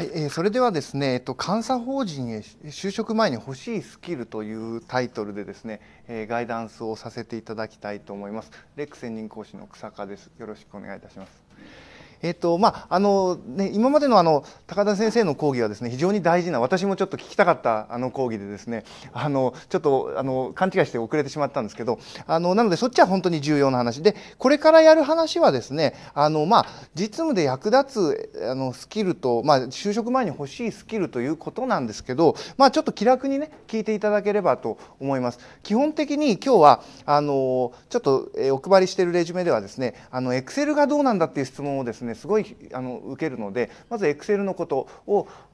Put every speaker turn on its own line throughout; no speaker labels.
はい、えー、それではですね、えっと、監査法人へ就職前に欲しいスキルというタイトルでですね、えー、ガイダンスをさせていただきたいと思います。レック専任講師の草加です。よろしくお願いいたします。えっ、ー、とまああのね今までのあの高田先生の講義はですね非常に大事な私もちょっと聞きたかったあの講義でですねあのちょっとあの勘違いして遅れてしまったんですけどあのなのでそっちは本当に重要な話でこれからやる話はですねあのまあ実務で役立つあのスキルとまあ就職前に欲しいスキルということなんですけどまあちょっと気楽にね聞いていただければと思います。基本的に今日はあのちょっとえお配りしているレジュメではですねあの Excel がどうなんだっていう質問をですねねすごいあの受けるのでまずエクセルのこと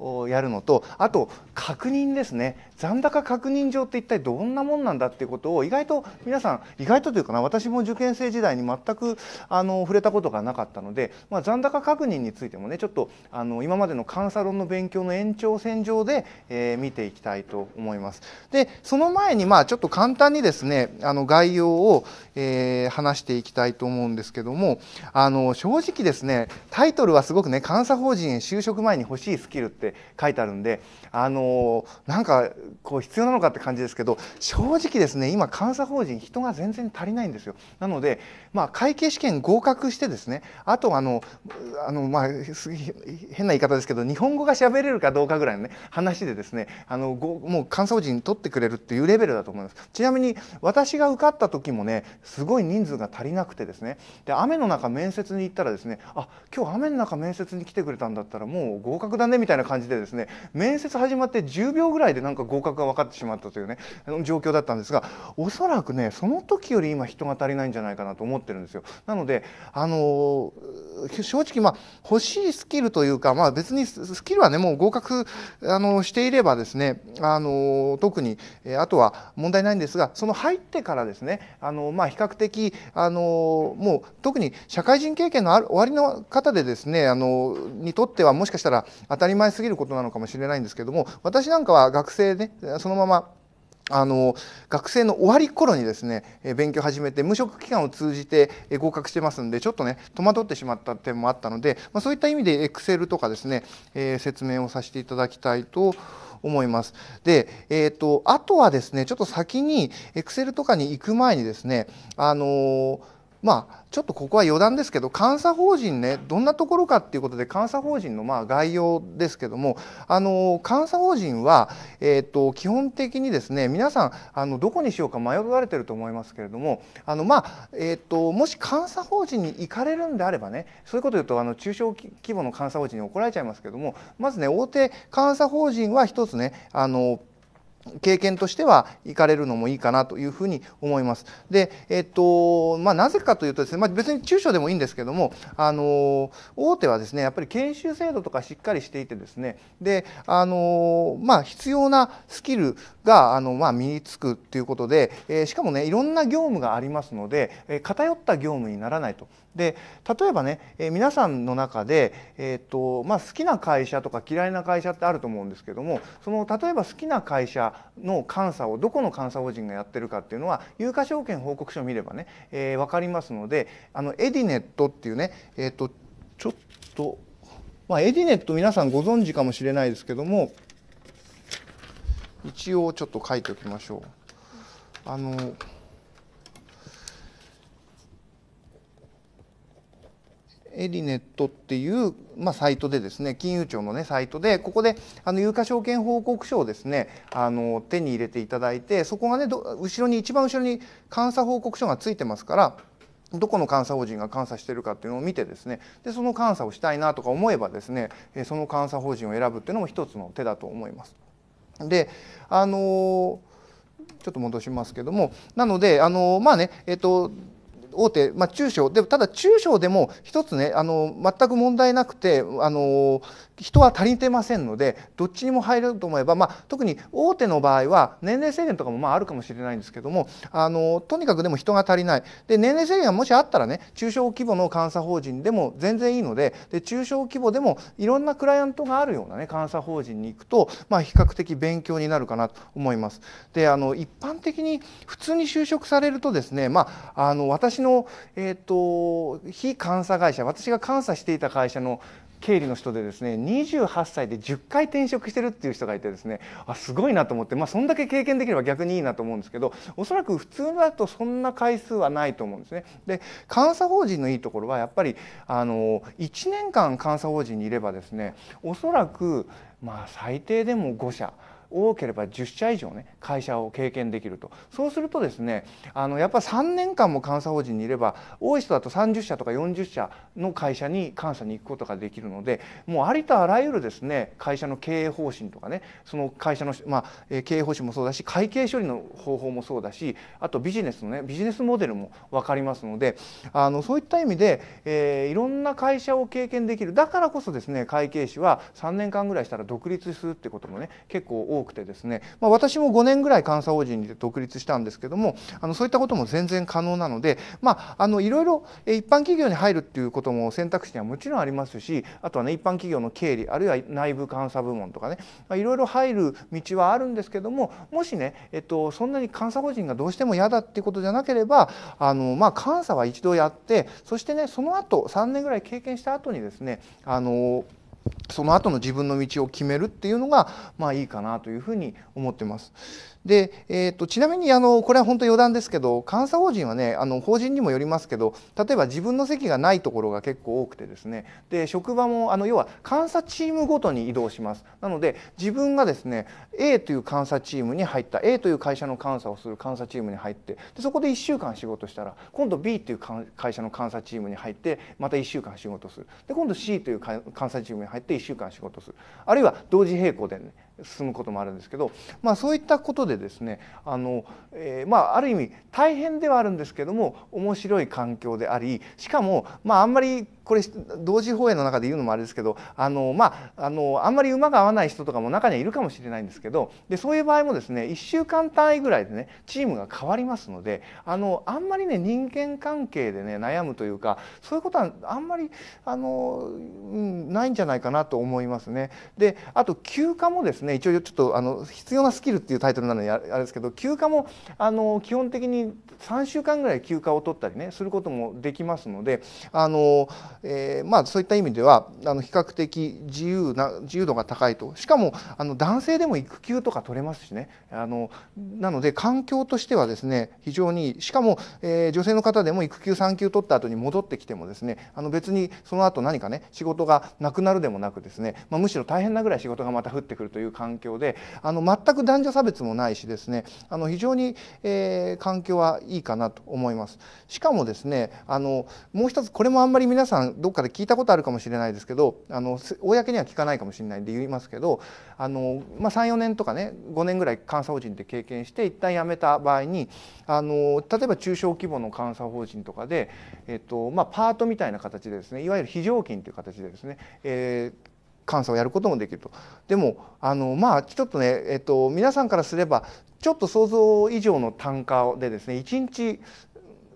をやるのとあと確認ですね残高確認上って一体どんなもんなんだっていうことを意外と皆さん意外とというかな私も受験生時代に全くあの触れたことがなかったので、まあ、残高確認についてもねちょっとあの今までの監査論の勉強の延長線上で、えー、見ていきたいと思います。でその前にまあちょっと簡単にですねあの概要を、えー、話していきたいと思うんですけどもあの正直ですねタイトルはすごくね監査法人へ就職前に欲しいスキルって書いてあるんであのー、なんかこう必要なのかって感じですけど正直ですね今監査法人人が全然足りないんですよなので、まあ、会計試験合格してですねあとあのあの、まあ、す変な言い方ですけど日本語が喋れるかどうかぐらいのね話でですねあのもう監査法人取ってくれるっていうレベルだと思いますちなみに私が受かった時もねすごい人数が足りなくてですねで雨の中面接に行ったらですねあ今日雨の中面接に来てくれたんだったらもう合格だねみたいな感じでですね面接始まって10秒ぐらいでなんか合格が分かってしまったというね状況だったんですがおそらくねその時より今人が足りないんじゃないかなと思ってるんですよ。なのであの正直まあ欲しいスキルというかまあ別にスキルはねもう合格あのしていればですねあの特にあとは問題ないんですがその入ってからですねあのまあ比較的あのもう特に社会人経験のある終わりの方でですねあのにとってはもしかしたら当たり前すぎることなのかもしれないんですけども私なんかは学生で、ね、そのままあの学生の終わり頃にですね勉強始めて無職期間を通じて合格してますんでちょっとね戸惑ってしまった点もあったので、まあ、そういった意味でエクセルとかですね、えー、説明をさせていただきたいと思います。で、えーと、あとはですねちょっと先にエクセルとかに行く前にですねあのーまあ、ちょっとここは余談ですけど監査法人ねどんなところかっていうことで監査法人のまあ概要ですけどもあの監査法人は、えーと、基本的にですね皆さんあのどこにしようか迷われてると思いますけれどもあの、まあえーと、もし監査法人に行かれるんであればねそういうこと言うとあの中小規模の監査法人に怒られちゃいますけどもまずね大手監査法人は一つねあの経験としては行かれるのもいいかなというふうに思います。で、えっと、まあ、なぜかというとですね、まあ、別に中小でもいいんですけども、あの、大手はですね、やっぱり研修制度とかしっかりしていてですね、で、あの、まあ、必要なスキルが、あの、まあ、身につくということで、えー、しかもね、いろんな業務がありますので、えー、偏った業務にならないと。で、例えばね、えー、皆さんの中で、えっと、まあ、好きな会社とか嫌いな会社ってあると思うんですけども、その、例えば好きな会社の監査をどこの監査法人がやってるかっていうのは有価証券報告書を見ればね、えー、分かりますのであのエディネットっていうね、えーと、とちょっと、まあ、エディネット皆さんご存知かもしれないですけども一応ちょっと書いておきましょう。あのエリネットっていう、まあ、サイトでですね金融庁の、ね、サイトでここであの有価証券報告書をですねあの手に入れていただいてそこがね後ろに一番後ろに監査報告書がついてますからどこの監査法人が監査してるかっていうのを見てですねでその監査をしたいなとか思えばですねその監査法人を選ぶっていうのも一つの手だと思います。であのちょっと戻しますけどもなのであのまあねえっと大手、まあ、中小でただ中小でも一つねあの全く問題なくてあの人は足りてませんのでどっちにも入れると思えば、まあ、特に大手の場合は年齢制限とかもまああるかもしれないんですけどもあのとにかくでも人が足りないで年齢制限がもしあったらね中小規模の監査法人でも全然いいのでで中小規模でもいろんなクライアントがあるようなね監査法人に行くと、まあ、比較的勉強になるかなと思います。であの一般的に普通に就職されるとですね、まあ、あの私の、えーと、と非監査会社私が監査していた会社の経理の人でですね28歳で10回転職してるっていう人がいてですねあすごいなと思ってまあそんだけ経験できれば逆にいいなと思うんですけどおそらく普通だとそんな回数はないと思うんですね。で監査法人のいいところはやっぱりあの1年間監査法人にいればですねおそらくまあ最低でも5社多ければ10社以上ね会社を経験できるとそうするとですねあのやっぱ3年間も監査法人にいれば多い人だと30社とか40社の会社に監査に行くことができるのでもうありとあらゆるですね会社の経営方針とかねその会社の、まあ、経営方針もそうだし会計処理の方法もそうだしあとビジネスのねビジネスモデルも分かりますのであのそういった意味で、えー、いろんな会社を経験できるだからこそですね会計士は3年間ぐらいしたら独立するってこともね結構多い多くてですね、まあ、私も5年ぐらい監査法人で独立したんですけどもあのそういったことも全然可能なので、まあ、のいろいろ一般企業に入るっていうことも選択肢にはもちろんありますしあとはね一般企業の経理あるいは内部監査部門とかね、まいろいろ入る道はあるんですけどももしね、えっと、そんなに監査法人がどうしても嫌だっていうことじゃなければあの、まあ、監査は一度やってそしてねその後3年ぐらい経験した後にですねあのその後の自分の道を決めるっていうのがまあいいかなというふうに思ってます。で、えーと、ちなみにあのこれは本当余談ですけど監査法人はねあの法人にもよりますけど例えば自分の席がないところが結構多くてですねで職場もあの要は監査チームごとに移動しますなので自分がですね A という監査チームに入った A という会社の監査をする監査チームに入ってでそこで1週間仕事したら今度 B という会社の監査チームに入ってまた1週間仕事するで今度 C という監査チームに入って1週間仕事するあるいは同時並行でね進むこともあるんですけど、まあ、そういったことでですねあの、えー、まあ、ある意味大変ではあるんですけども面白い環境でありしかも、まあ、あんまりこれ同時放映の中で言うのもあれですけどあの、まあ、あのあんまり馬が合わない人とかも中にはいるかもしれないんですけどでそういう場合もですね1週間単位ぐらいでねチームが変わりますのであのあんまりね人間関係でね悩むというかそういうことはあんまりあの、うん、ないんじゃないかなと思いますね。であと休暇もですね一応ちょっとあの必要なスキルっていうタイトルなのであれですけど休暇もあの基本的に3週間ぐらい休暇を取ったりねすることもできますのであのえー、まあ、そういった意味ではあの比較的自由な自由度が高いとしかもあの男性でも育休とか取れますしねあのなので環境としてはですね非常にしかも、えー、女性の方でも育休産休取った後に戻ってきてもですねあの別にその後何かね仕事がなくなるでもなくですね、まあ、むしろ大変なぐらい仕事がまた降ってくるという環境であの全く男女差別もないしですねあの非常に、えー、環境はいいかなと思います。しかもですねあのもう一つこれもあんまり皆さんどっかで聞いたことあるかもしれないですけどあの公には聞かないかもしれないんで言いますけど、あのまあ、34年とかね5年ぐらい監査法人って経験して一旦辞めた場合にあの例えば中小規模の監査法人とかで、えっとまあ、パートみたいな形でですねいわゆる非常勤という形でですね、えー、監査をやることもできると。でもあのまあちょっとね、えっと、皆さんからすればちょっと想像以上の単価でですね1日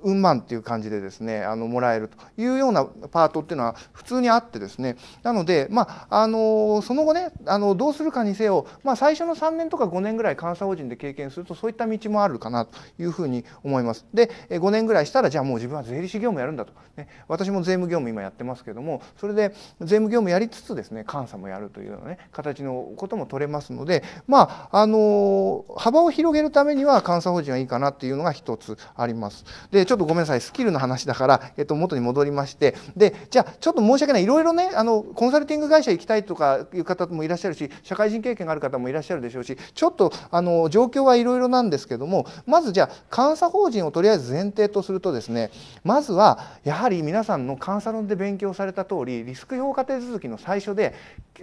運満っていう感じでですねあのもらえるというようなパートっていうのは普通にあってですねなので、まあ、あのその後ねあのどうするかにせよ、まあ、最初の3年とか5年ぐらい監査法人で経験するとそういった道もあるかなというふうに思います。で5年ぐらいしたらじゃあもう自分は税理士業務やるんだと、ね、私も税務業務今やってますけどもそれで税務業務やりつつですね監査もやるというようなね形のことも取れますのでまああの幅を広げるためには監査法人はいいかなっていうのが一つあります。でちょっとごめんなさいスキルの話だから、えっと、元に戻りましてでじゃあちょっと申し訳ないいろいろねあのコンサルティング会社行きたいとかいう方もいらっしゃるし社会人経験がある方もいらっしゃるでしょうしちょっとあの状況はいろいろなんですけどもまずじゃあ監査法人をとりあえず前提とするとですねまずはやはり皆さんの監査論で勉強された通りリスク評価手続きの最初で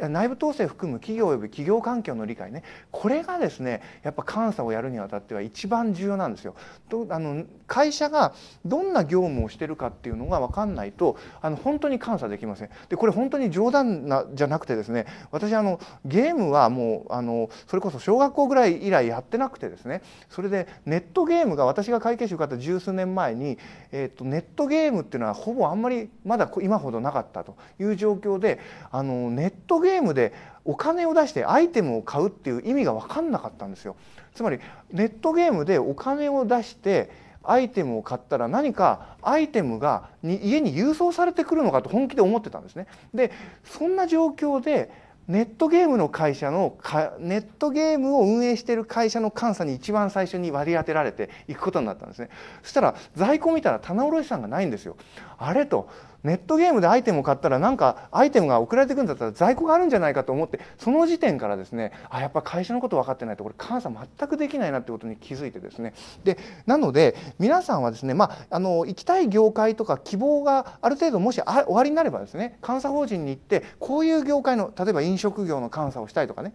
内部統制含む企業及び企業環境の理解ねこれがですねやっぱ監査をやるにあたっては一番重要なんですよ。とあの会社がどんな業務をしてるかっていうのが分かんないとあの本当に監査できません。でこれ本当に冗談なじゃなくてですね私あのゲームはもうあのそれこそ小学校ぐらい以来やってなくてですねそれでネットゲームが私が会計士受かった十数年前に、えーと、ネットゲームっていうのはほぼあんまりまだ今ほどなかったという状況であのネットゲームゲームでお金を出してアイテムを買うっていう意味が分かんなかったんですよ。つまりネットゲームでお金を出してアイテムを買ったら何かアイテムがに家に郵送されてくるのかと本気で思ってたんですね。でそんな状況でネットゲームの会社のネットゲームを運営している会社の監査に一番最初に割り当てられていくことになったんですねそしたら在庫見たら棚卸しさんがないんですよあれとネットゲームでアイテムを買ったらなんかアイテムが送られてくるんだったら在庫があるんじゃないかと思ってその時点からですねあやっぱ会社のこと分かってないとこれ監査全くできないなってことに気づいてですねでなので皆さんはですねまああの行きたい業界とか希望がある程度もしあ終わりになればですね監査法人に行ってこういう業界の例えば飲食業の監査をしたいとかね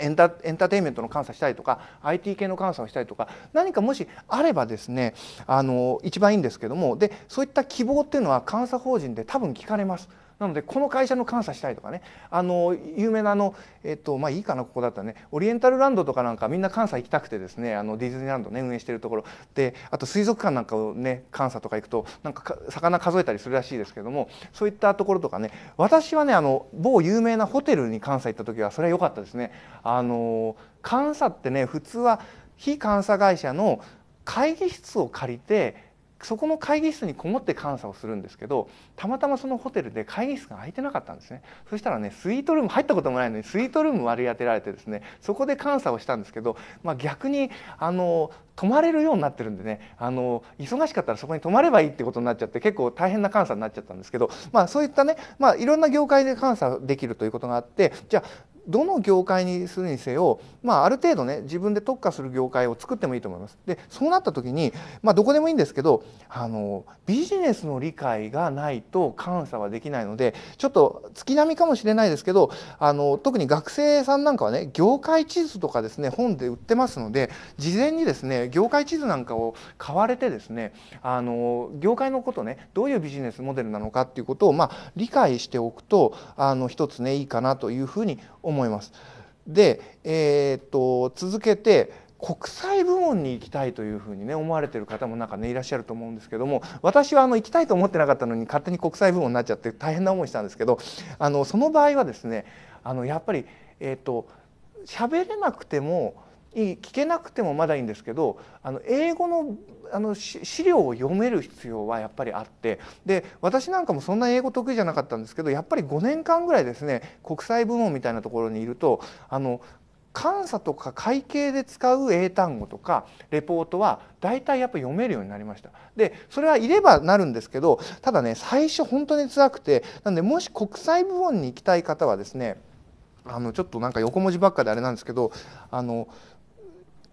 エンタエンターテインメントの監査したりとか IT 系の監査をしたりとか何かもしあればですねあの一番いいんですけどもでそういった希望っていうのは監査法人で多分聞かれます。なのでこの会社の監査したいとかねあの有名なあの、えっとまあ、いいかなここだったらねオリエンタルランドとかなんかみんな監査行きたくてですねあのディズニーランドね運営してるところであと水族館なんかをね監査とか行くとなんか魚数えたりするらしいですけどもそういったところとかね私はねあの某有名なホテルに監査行った時はそれは良かったですね。あの監査ってね普通は非監査会社の会議室を借りてそこの会議室にこもって監査をするんですけどたまたまそのホテルで会議室が空いてなかったんですねそしたらねスイートルーム入ったこともないのにスイートルーム割り当てられてですねそこで監査をしたんですけど、まあ、逆にあの泊まれるようになってるんでねあの忙しかったらそこに泊まればいいってことになっちゃって結構大変な監査になっちゃったんですけど、まあ、そういったね、まあ、いろんな業界で監査できるということがあってじゃあどの業界にするにせよ、まあ、ある程度ね自分で特化する業界を作ってもいいと思います。でそうなった時に、まあ、どこでもいいんですけどあのビジネスの理解がないと監査はできないのでちょっと月並みかもしれないですけどあの特に学生さんなんかはね業界地図とかですね本で売ってますので事前にですね業界地図なんかを買われてですねあの業界のことねどういうビジネスモデルなのかっていうことを、まあ、理解しておくとあの一つねいいかなというふうに思います。思います。で、えー、っと続けて国際部門に行きたいというふうにね思われてる方もなんかねいらっしゃると思うんですけども私はあの行きたいと思ってなかったのに勝手に国際部門になっちゃって大変な思いしたんですけどあのその場合はですねあのやっぱりえっと喋れなくてもいい聞けなくてもまだいいんですけどあの英語のあの資料を読める必要はやっぱりあってで私なんかもそんな英語得意じゃなかったんですけどやっぱり5年間ぐらいですね国際部門みたいなところにいるとあの監査とか会計で使う英単語とかレポートは大体やっぱ読めるようになりましたでそれはいればなるんですけどただね最初本当に辛くてなんでもし国際部門に行きたい方はですねあのちょっとなんか横文字ばっかであれなんですけどあの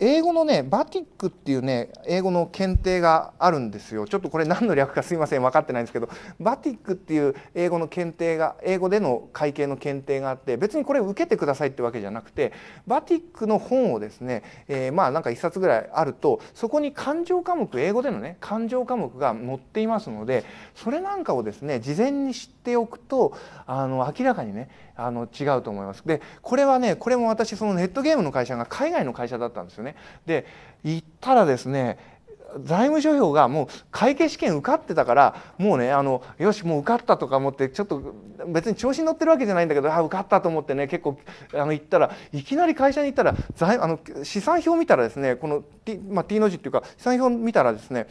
英語のねバティックっていうね英語の検定があるんですよちょっとこれ何の略かすいません分かってないんですけどバティックっていう英語の検定が英語での会計の検定があって別にこれ受けてくださいってわけじゃなくてバティックの本をですね、えー、まあなんか1冊ぐらいあるとそこに感情科目英語でのね感情科目が載っていますのでそれなんかをですね事前に知っておくとあの明らかにねあの違うと思います。でこれはねこれも私そのネットゲームの会社が海外の会社だったんですよね。で行ったらですね財務諸表がもう会計試験受かってたからもうねあのよしもう受かったとか思ってちょっと別に調子に乗ってるわけじゃないんだけどあ受かったと思ってね結構あの行ったらいきなり会社に行ったら財あの資産表見たらですねこの T,、まあ、T の字っていうか資産表見たらですね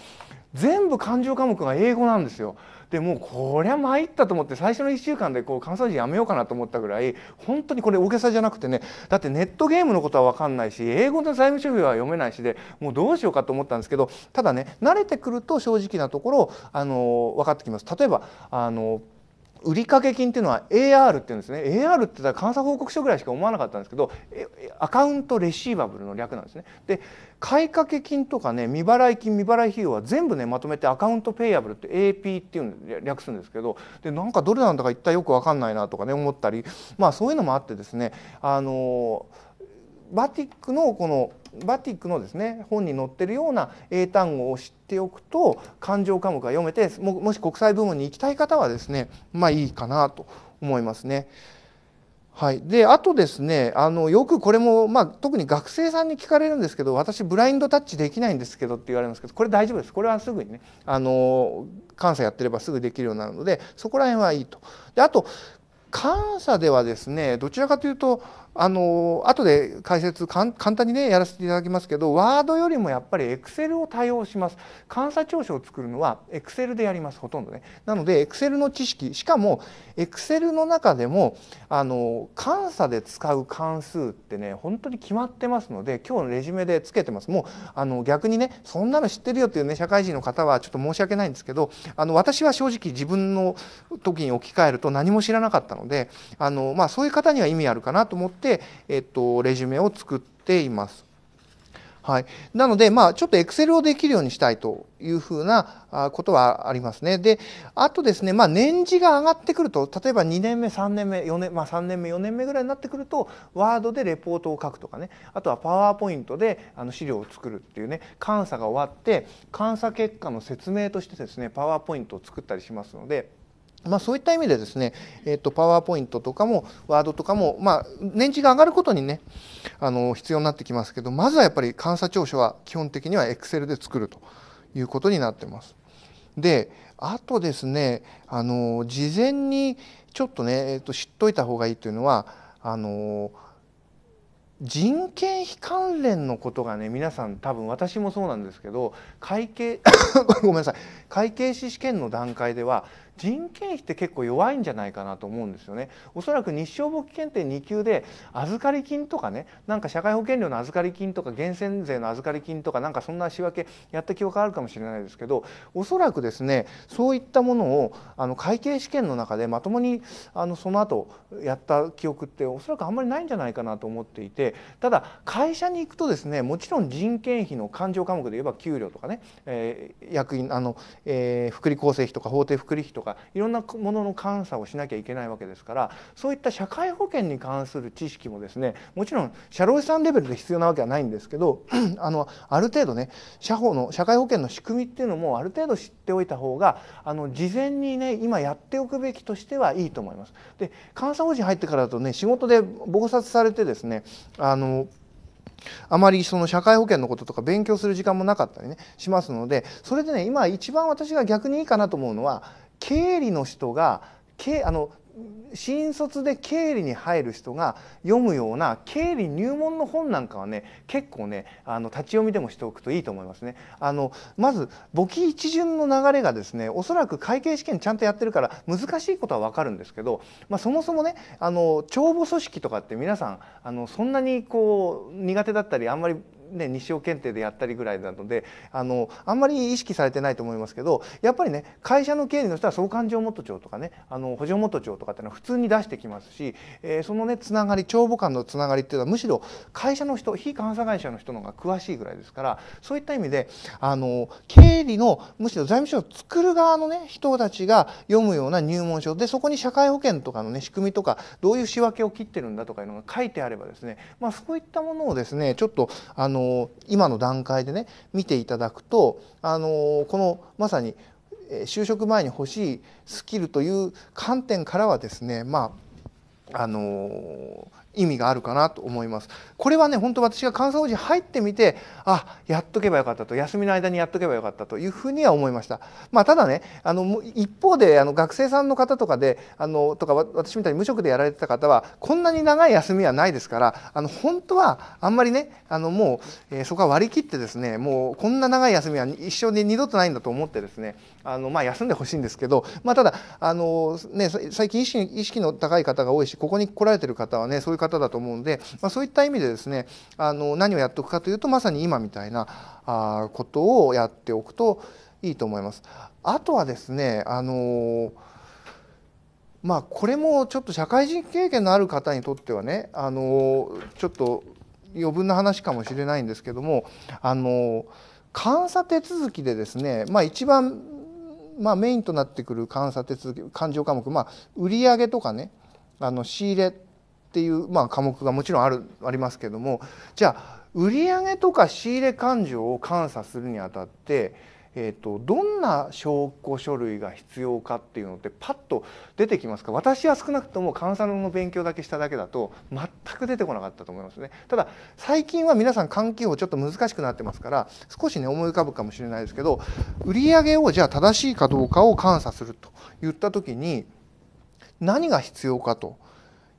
全部勘定科目が英語なんですよ。でもうこりゃ参ったと思って最初の1週間でこう関西人やめようかなと思ったぐらい本当にこれ大げさじゃなくてねだってネットゲームのことは分かんないし英語の財務書類は読めないしでもうどうしようかと思ったんですけどただね慣れてくると正直なところあの分かってきます。例えばあの売掛金っていうのは AR っていうんですね AR って言ったら監査報告書ぐらいしか思わなかったんですけどアカウントレシーバブルの略なんですね。で買掛金とかね未払い金未払い費用は全部ねまとめてアカウントペイアブルって AP っていうの略すんですけどでなんかどれなんだか一体よく分かんないなとかね思ったりまあそういうのもあってですねあのーバティックのこのバティックのですね本に載ってるような英単語を知っておくと勘定科目が読めてもし国際部門に行きたい方はですねまあいいかなと思いますね。はい、であとですねあのよくこれも、まあ、特に学生さんに聞かれるんですけど私ブラインドタッチできないんですけどって言われますけどこれ大丈夫ですこれはすぐにねあの監査やってればすぐできるようになるのでそこら辺はいいと。であと監査ではですねどちらかというとあの後で解説簡単にねやらせていただきますけどワードよりもやっぱりエクセルを多用します監査調書を作るのはエクセルでやりますほとんどねなのでエクセルの知識しかもエクセルの中でもあの監査で使う関数ってね本当に決まってますので今日のレジュメでつけてますもうあの逆にねそんなの知ってるよっていうね社会人の方はちょっと申し訳ないんですけどあの私は正直自分の時に置き換えると何も知らなかったのであの、まあ、そういう方には意味あるかなと思って、えっと、レジュメを作っています。はい、なので、まあ、ちょっとエクセルをできるようにしたいというふうなことはありますね。で、あとですね、まあ、年次が上がってくると、例えば2年目、3年目、4年、まあ、3年目、4年目ぐらいになってくると、ワードでレポートを書くとかね、あとはパワーポイントであの資料を作るっていうね、監査が終わって、監査結果の説明としてですね、パワーポイントを作ったりしますので、まあ、そういった意味でですね、えっ、と、パワーポイントとかも、ワードとかも、まあ、年次が上がることにね、あの、必要になってきますけど、まずはやっぱり監査調書は基本的には Excel で作るということになってます。で、あとですね、あの、事前にちょっとね、えっ、と、知っといた方がいいというのは、あの、人件費関連のことがね皆さん多分私もそうなんですけど会計 ごめんなさい会計士試験の段階では人件費って結構弱いんじゃないかなと思うんですよねおそらく日照簿記検定2級で預かり金とかねなんか社会保険料の預かり金とか源泉税の預かり金とかなんかそんな仕分けやった記憶あるかもしれないですけどおそらくですねそういったものをあの会計試験の中でまともにあのその後やった記憶っておそらくあんまりないんじゃないかなと思っていてただ会社に行くとですねもちろん人件費の勘定科目で言えば給料とかね、えー、役員あの、えー、福利厚生費とか法定福利費とかかいろんなものの監査をしなきゃいけないわけですからそういった社会保険に関する知識もですねもちろん社労士さんレベルで必要なわけはないんですけど あのある程度ね社保の社会保険の仕組みっていうのもある程度知っておいた方があの事前にね今やっておくべきとしてはいいと思います。で監査法人入ってからだとね仕事で忙殺されてですねあのあまりその社会保険のこととか勉強する時間もなかったりねしますのでそれでね今一番私が逆にいいかなと思うのは経理の人があの新卒で経理に入る人が読むような経理入門の本なんかはね結構ねあの立ち読みでもしておくといいと思いますね。あのまず簿記一巡の流れがですねおそらく会計試験ちゃんとやってるから難しいことはわかるんですけど、まあ、そもそもねあの帳簿組織とかって皆さんあのそんなにこう苦手だったりあんまりね、日照検定でやったりぐらいなのであのあんまり意識されてないと思いますけどやっぱりね会社の経理の人は総勘定元帳とかねあの補助元帳とかっていうのは普通に出してきますし、えー、そのねつながり帳簿間のつながりっていうのはむしろ会社の人非監査会社の人の方が詳しいぐらいですからそういった意味であの経理のむしろ財務省を作る側のね人たちが読むような入門書でそこに社会保険とかのね仕組みとかどういう仕分けを切ってるんだとかいうのが書いてあればですねまあそういったものをですねちょっとあの今の段階でね見ていただくとあのこのまさに就職前に欲しいスキルという観点からはですねまああの意味があるかなと思います。これはね本当私が監査法人入ってみてあやっとけばよかったと休みの間にやっとけばよかったというふうには思いました。まあ、ただねあの一方であの学生さんの方とかであのとか私みたいに無職でやられてた方はこんなに長い休みはないですからあの本当はあんまりねあのもう、えー、そこは割り切ってですねもうこんな長い休みは一生に二度とないんだと思ってですねあの、まあ、休んでほしいんですけど、まあ、ただあの、ね、最近意識意識の高い方が多いしここに来られてる方はねそういう方だと思うんで、まあ、そういった意味でですねあの何をやっておくかというとまさに今みたいなあことをやっておくといいと思います。あとはですねあのーまあ、これもちょっと社会人経験のある方にとってはね、あのちょっと余分な話かもしれないんですけども、あの監査手続きでですね、まあ、一番、まあ、メインとなってくる監査手続き勘定科目、まあ、売上とかねあの仕入れっていう、まあ、科目がもちろんあるありますけどもじゃあ売上とか仕入れ勘定を監査するにあたって、えーと、どんな証拠書類が必要かっていうのってパッと出てきますか私は少なくとも監査の勉強だけしただけだと全く出てこなかったと思いますねただ最近は皆さん換気法ちょっと難しくなってますから少しね思い浮かぶかもしれないですけど売上をじゃあ正しいかどうかを監査すると言った時に何が必要かと。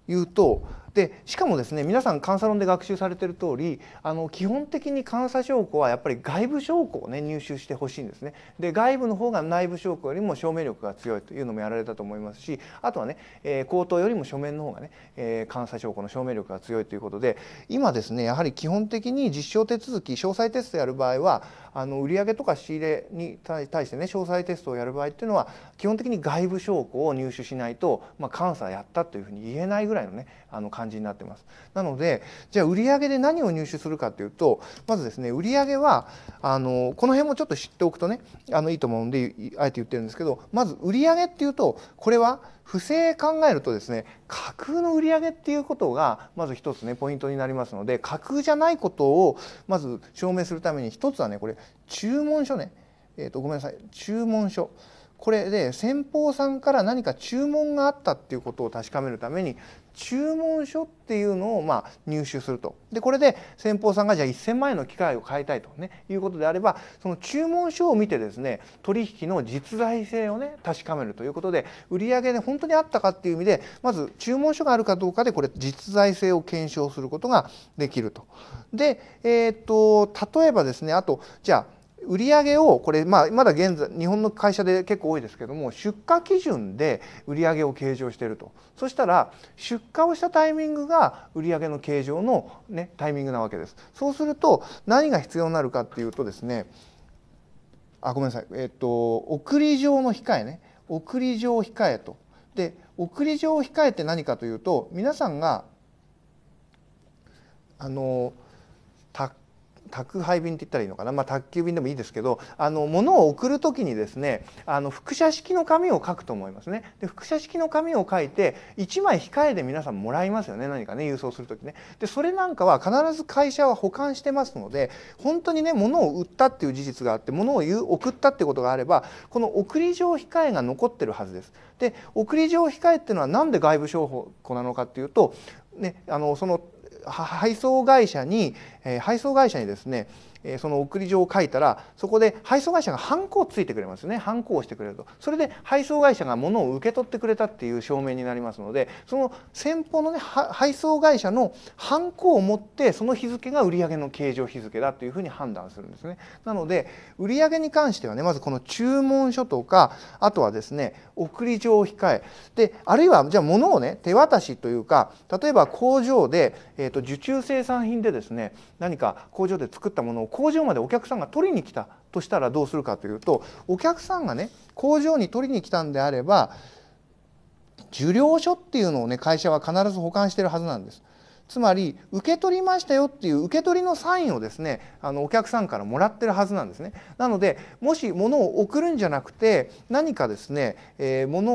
いうとでしかもですね皆さん監査論で学習されてる通りあり基本的に監査証拠はやっぱり外部証拠をね入手してほしいんですねで外部の方が内部証拠よりも証明力が強いというのもやられたと思いますしあとはね、えー、口頭よりも書面の方がね、えー、監査証拠の証明力が強いということで今ですねやはり基本的に実証手続き詳細テストやる場合はあの売上とか仕入れに対してね詳細テストをやる場合っていうのは基本的に外部証拠を入手しないと、まあ、監査やったというふうに言えないぐらいのねあの感じになってます。なのでじゃあ売上で何を入手するかっていうとまずですね売上はあのこの辺もちょっと知っておくとねあのいいと思うんであえて言ってるんですけどまず売上っていうとこれは不正考えるとですね架空の売上っていうことがまず一つねポイントになりますので架空じゃないことをまず証明するために一つはねこれ注文書ねえっ、ー、とごめんなさい注文書これで先方さんから何か注文があったっていうことを確かめるために注文書っていうのをま入手するとでこれで先方さんがじゃあ1,000万円の機械を買いたいと、ね、いうことであればその注文書を見てですね取引の実在性をね確かめるということで売上で本当にあったかっていう意味でまず注文書があるかどうかでこれ実在性を検証することができると。で、えー、っと例えばですねあとじゃあ売上をこれ、まあ、まだ現在日本の会社で結構多いですけども出荷基準で売上を計上しているとそしたら出荷をしたタイミングが売上の計上の、ね、タイミングなわけですそうすると何が必要になるかっていうとですねあごめんなさいえっと送り状の控えね送り状控えとで送り状控えって何かというと皆さんがあのー宅配便って言ったらいいのかな、まあ、宅急便でもいいですけどあの物を送る時にですねあの複写式の紙を書くと思いますね。で複写式の紙を書いて1枚控えで皆さんもらいますよね何かね郵送する時ね。でそれなんかは必ず会社は保管してますので本当にね物を売ったっていう事実があって物を送ったってことがあればこの送り状控えが残ってるはずです。で送り状控えっていうのは何で外部証拠なのかっていうと、ね、あのその配送会社に、えー、配送会社にですねえその送り状を書いたらそこで配送会社がハンコをついてくれますよねハンコをしてくれるとそれで配送会社が物を受け取ってくれたっていう証明になりますのでその先方のね配送会社のハンコを持ってその日付が売上の計上日付だというふうに判断するんですねなので売上に関してはねまずこの注文書とかあとはですね送り状を控えであるいはじゃあ物をね手渡しというか例えば工場で、えーと、と受注生産品でですね何か工場で作ったものを工場までお客さんが取りに来たとしたらどうするかというとお客さんがね工場に取りに来たんであれば受領書っていうのをね会社は必ず保管してるはずなんです。つまり受け取りましたよっていう受け取りのサインをですねあのお客さんからもらってるはずなんですね。なのでもし物を送るんじゃなくて何かですね、えー、物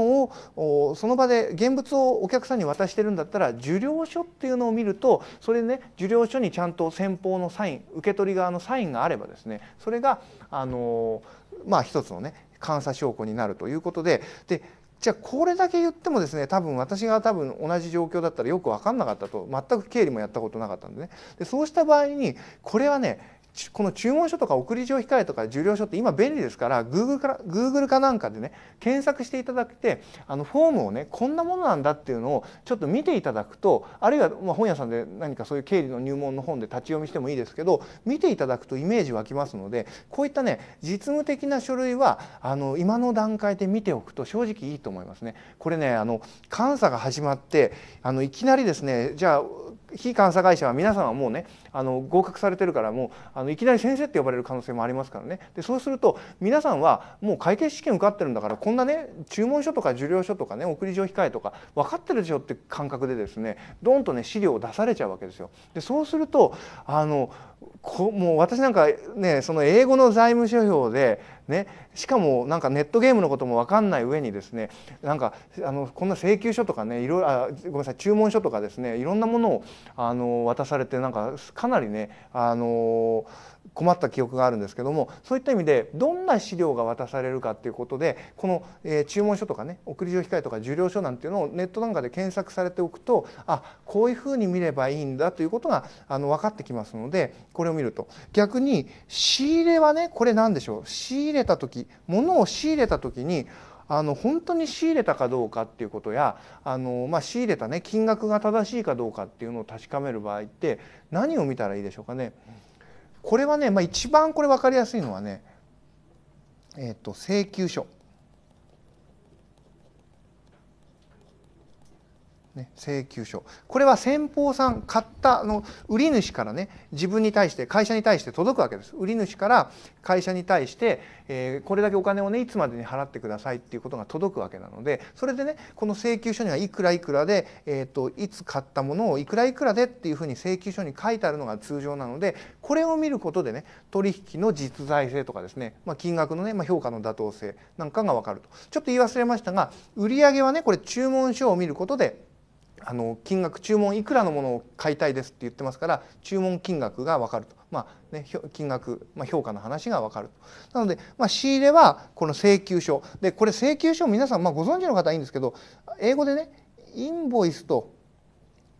をその場で現物をお客さんに渡してるんだったら受領書っていうのを見るとそれね受領書にちゃんと先方のサイン受け取り側のサインがあればですねそれがあのまあ一つのね監査証拠になるということででじゃあこれだけ言ってもですね多分私が多分同じ状況だったらよく分かんなかったと全く経理もやったことなかったんでねでそうした場合にこれはねこの注文書とか送り状控えとか受領書って今便利ですから Google から Google かなんかでね検索していただいてあのフォームをねこんなものなんだっていうのをちょっと見ていただくとあるいはま本屋さんで何かそういう経理の入門の本で立ち読みしてもいいですけど見ていただくとイメージ湧きますのでこういったね実務的な書類はあの今の段階で見ておくと正直いいと思いますね。これねあの監査が始まってあのいきなりですねじゃあ非監査会社は皆さんはもうねあの合格されてるからもうあのいきなり先生って呼ばれる可能性もありますからねでそうすると皆さんはもう会計試験受かってるんだからこんなね注文書とか受領書とかね送り状控えとか分かってるでしょって感覚でですねドンとね資料を出されちゃうわけですよ。でそうするとあのこもう私なんかねその英語の財務諸表でね、しかもなんかネットゲームのことも分かんない上にですねなんかあのこんな請求書とかねいろあごめんなさい注文書とかですねいろんなものをあの渡されてなんかかなりねあの困った記憶があるんですけどもそういった意味でどんな資料が渡されるかっていうことでこの、え注文書とかね送り状控えとか受領書なんていうのをネットなんかで検索されておくとあこういうふうに見ればいいんだということがあの分かってきますのでこれを見ると逆に仕入れはねこれ何でしょう仕入れた時物を仕入れた時にあの本当に仕入れたかどうかっていうことやあの、まあ、仕入れた、ね、金額が正しいかどうかっていうのを確かめる場合って何を見たらいいでしょうかね。これはね、まあ、一番これ分かりやすいのはね、えーと、と請求書ね、請求書これは先方さん買ったの売り主からね自分に対して会社に対して届くわけです売り主から会社に対して、えー、これだけお金をねいつまでに払ってくださいっていうことが届くわけなのでそれでねこの請求書にはいくらいくらで、えーと、といつ買ったものをいくらいくらでっていうふうに請求書に書いてあるのが通常なのでこれを見ることでね取引の実在性とかですね、まあ、金額のね、まあ、評価の妥当性なんかが分かるとちょっと言い忘れましたが売上はねこれ注文書を見ることであの金額注文いくらのものを買いたいですって言ってますから注文金額が分かると、まあね、金額、まあ、評価の話が分かるとなので、まあ、仕入れはこの請求書でこれ請求書皆さん、まあ、ご存知の方はいいんですけど英語でねインボイスと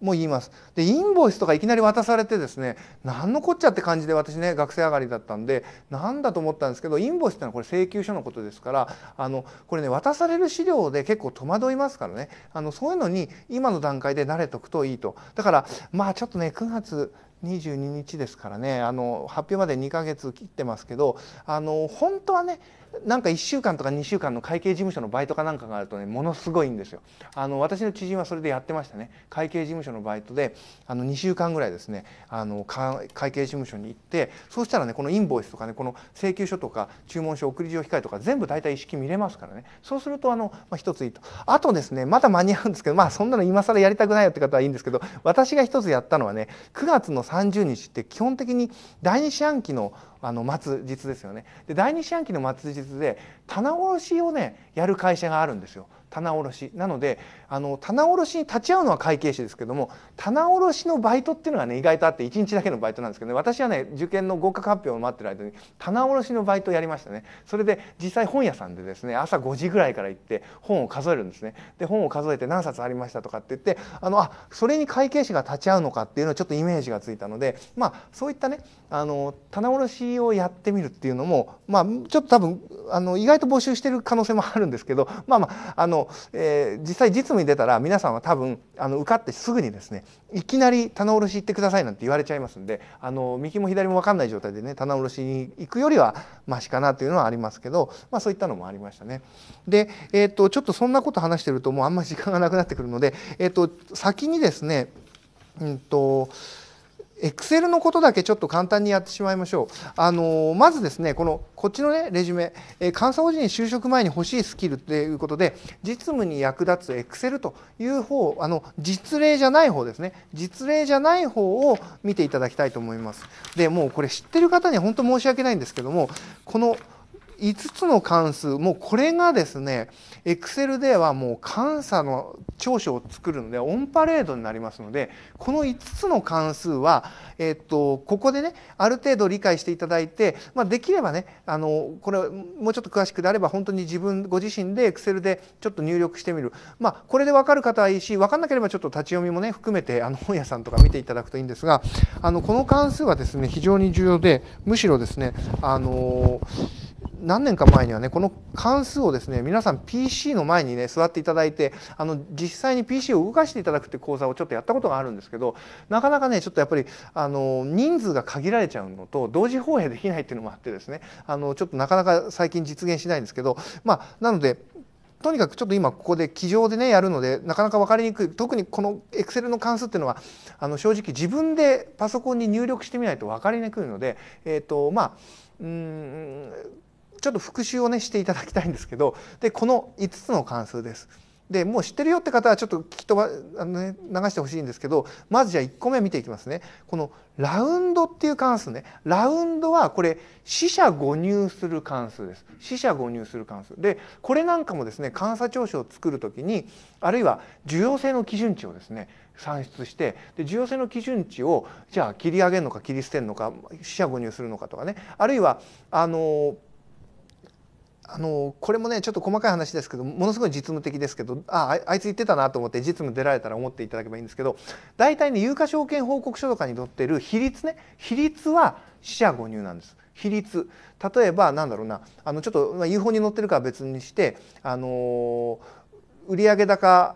も言いますでインボイスとかいきなり渡されてですね何のこっちゃって感じで私ね学生上がりだったんで何だと思ったんですけどインボイスってのはこれ請求書のことですからあのこれね渡される資料で結構戸惑いますからねあのそういうのに今の段階で慣れておくといいとだからまあちょっとね9月22日ですからねあの発表まで2ヶ月切ってますけどあの本当はねなんか1週間とか2週間の会計事務所のバイトかなんかがあるとねものすごいんですよあの私の知人はそれでやってましたね会計事務所のバイトであの2週間ぐらいですねあの会計事務所に行ってそうしたらねこのインボイスとかねこの請求書とか注文書送り状控えとか全部大体一式見れますからねそうするとあの、まあ、一ついいとあとですねまだ間に合うんですけどまあそんなの今更やりたくないよって方はいいんですけど私が一つやったのはね9月の30日って基本的に第二四半期のあの末日ですよねで第二四半期の末日で棚卸しをねやる会社があるんですよ棚卸しなのであの棚卸しに立ち会うのは会計士ですけども棚卸しのバイトっていうのがね意外とあって1日だけのバイトなんですけどね私はね受験の合格発表を待ってる間に棚卸しのバイトをやりましたねそれで実際本屋さんでですね朝5時ぐらいから行って本を数えるんですねで本を数えて何冊ありましたとかって言ってあのあそれに会計士が立ち会うのかっていうのはちょっとイメージがついたのでまあそういったねあの棚卸しをやってみるっていうのもまあちょっと多分あの意外と募集してる可能性もあるんですけどまあまああのえー、実際実務に出たら皆さんは多分あの受かってすぐにですねいきなり棚卸し行ってくださいなんて言われちゃいますんであの右も左も分かんない状態でね棚卸しに行くよりはましかなというのはありますけど、まあ、そういったのもありましたね。で、えーと、ちょっとそんなこと話してるともうあんま時間がなくなってくるので、えーと先にですねうんと Excel のことだけちょっと簡単にやってしまいましょう。あのまずですね、このこっちのねレジュメ、え監査法人就職前に欲しいスキルということで、実務に役立つ Excel という方、あの実例じゃない方ですね。実例じゃない方を見ていただきたいと思います。で、もうこれ知ってる方には本当申し訳ないんですけども、この5つの関数もうこれがですね Excel ではもう監査の長所を作るのでオンパレードになりますのでこの5つの関数は、えっと、ここでねある程度理解していただいて、まあ、できればねあのこれもうちょっと詳しくであれば本当に自分ご自身で Excel でちょっと入力してみる、まあ、これで分かる方はいいし分かんなければちょっと立ち読みもね含めてあの本屋さんとか見ていただくといいんですがあのこの関数はですね非常に重要でむしろですねあのー何年か前にはねこの関数をですね皆さん PC の前にね座っていただいてあの実際に PC を動かしていただくって講座をちょっとやったことがあるんですけどなかなかねちょっとやっぱりあの人数が限られちゃうのと同時放映できないっていうのもあってですねあのちょっとなかなか最近実現しないんですけどまあなのでとにかくちょっと今ここで机上でねやるのでなかなか分かりにくい特にこの Excel の関数っていうのはあの正直自分でパソコンに入力してみないと分かりにくいのでえっ、ー、とまあうんちょっと復習をねしていただきたいんですけどでこの5つの関数です。でもう知ってるよって方はちょっと聞き飛ばあの、ね、流してほしいんですけどまずじゃあ1個目見ていきますねこのラウンドっていう関数ねラウンドはこれ死者誤入する関数です死者誤入する関数でこれなんかもですね監査調書を作る時にあるいは重要性の基準値をですね算出してで重要性の基準値をじゃあ切り上げるのか切り捨てるのか死者誤入するのかとかねあるいはあのーあのこれもねちょっと細かい話ですけどものすごい実務的ですけどあああいつ言ってたなと思って実務出られたら思っていただけばいいんですけど大体ね有価証券報告書とかに載ってる比率ね比率は四捨五入なんです。比率例えばなんだろうなあのちょっと UFO に載ってるかは別にしてあの売上高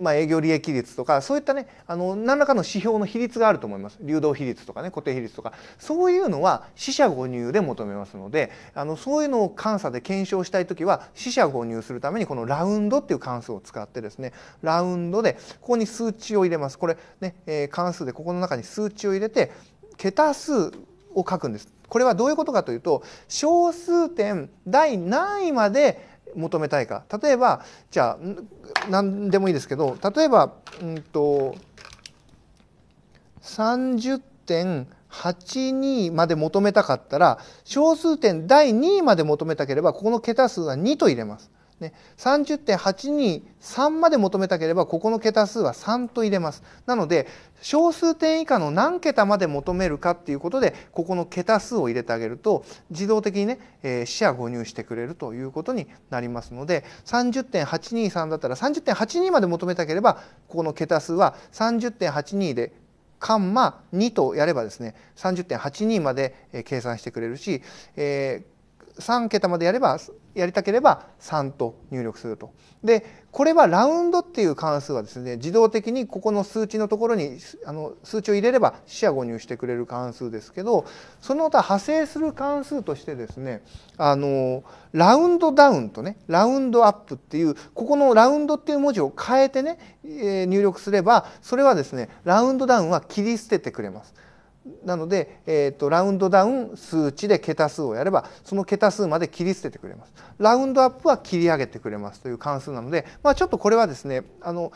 まあ、営業利益率とかそういったねあの何らかの指標の比率があると思います流動比率とかね固定比率とかそういうのは四捨五入で求めますのであのそういうのを監査で検証したい時は四捨五入するためにこのラウンドっていう関数を使ってですねラウンドでここに数値を入れますこれね、えー、関数でここの中に数値を入れて桁数を書くんですこれはどういうことかというと小数点第何位まで求めたいか例えばじゃあ何でもいいですけど例えば、うんと、30.82まで求めたかったら小数点第2位まで求めたければここの桁数は2と入れます。ね、30.8に3まで求めたければここの桁数は3と入れます。なので小数点以下の何桁まで求めるかっていうことでここの桁数を入れてあげると自動的にね、えー、視野誤入してくれるということになりますので30.823だったら30.82まで求めたければここの桁数は30.82でカンマ2とやればですね30.82まで計算してくれるし、えー3桁までやればやりたければ3と入力すると。でこれはラウンドっていう関数はですね自動的にここの数値のところにあの数値を入れれば視野誤入してくれる関数ですけどその他派生する関数としてですねあのラウンドダウンとねラウンドアップっていうここのラウンドっていう文字を変えてね、えー、入力すればそれはですねラウンドダウンは切り捨ててくれます。なので、えーと、ラウンドダウン数値で桁数をやればその桁数まで切り捨ててくれます。ラウンドアップは切り上げてくれますという関数なので、まあ、ちょっとこれはですねあの